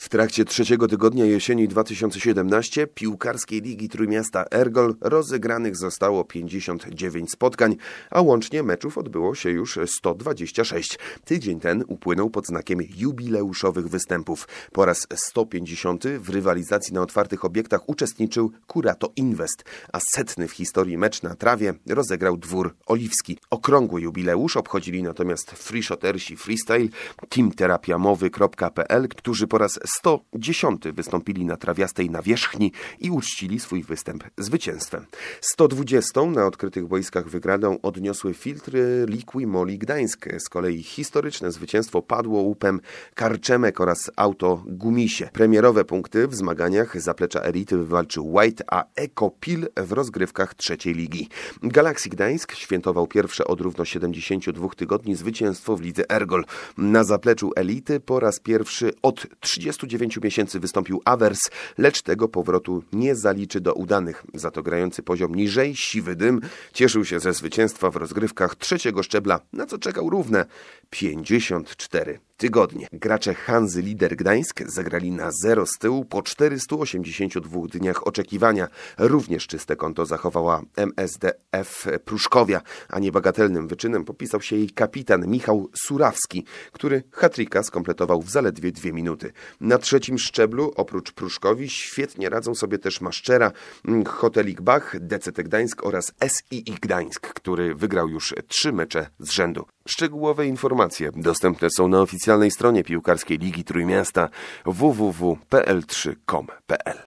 W trakcie trzeciego tygodnia jesieni 2017 piłkarskiej Ligi Trójmiasta Ergol rozegranych zostało 59 spotkań, a łącznie meczów odbyło się już 126. Tydzień ten upłynął pod znakiem jubileuszowych występów. Po raz 150 w rywalizacji na otwartych obiektach uczestniczył Kurato Invest, a setny w historii mecz na trawie rozegrał dwór Oliwski. Okrągły jubileusz obchodzili natomiast freeshotersi freestyle, teamterapiamowy.pl, którzy po raz 110 wystąpili na trawiastej nawierzchni i uczcili swój występ zwycięstwem. 120 na odkrytych boiskach wygraną odniosły filtry Likui Moli Gdańsk. Z kolei historyczne zwycięstwo padło łupem Karczemek oraz Auto Gumisie. Premierowe punkty w zmaganiach zaplecza elity wywalczył White, a Eko Pil w rozgrywkach trzeciej ligi. Galaxy Gdańsk świętował pierwsze od równo 72 tygodni zwycięstwo w lidze Ergol. Na zapleczu elity po raz pierwszy od 30 29 miesięcy wystąpił awers, lecz tego powrotu nie zaliczy do udanych. Za to grający poziom niżej, siwy dym, cieszył się ze zwycięstwa w rozgrywkach trzeciego szczebla, na co czekał równe 54 tygodnie. Gracze Hanzy Lider Gdańsk zagrali na 0 z tyłu po 482 dniach oczekiwania. Również czyste konto zachowała MSDF Pruszkowia, a niebagatelnym wyczynem popisał się jej kapitan Michał Surawski, który hatrika skompletował w zaledwie dwie minuty. Na trzecim szczeblu oprócz Pruszkowi świetnie radzą sobie też Maszczera, Hotelik Bach, DCT Gdańsk oraz SII Gdańsk, który wygrał już trzy mecze z rzędu. Szczegółowe informacje dostępne są na oficjalnej stronie piłkarskiej Ligi Trójmiasta www.pl3.com.pl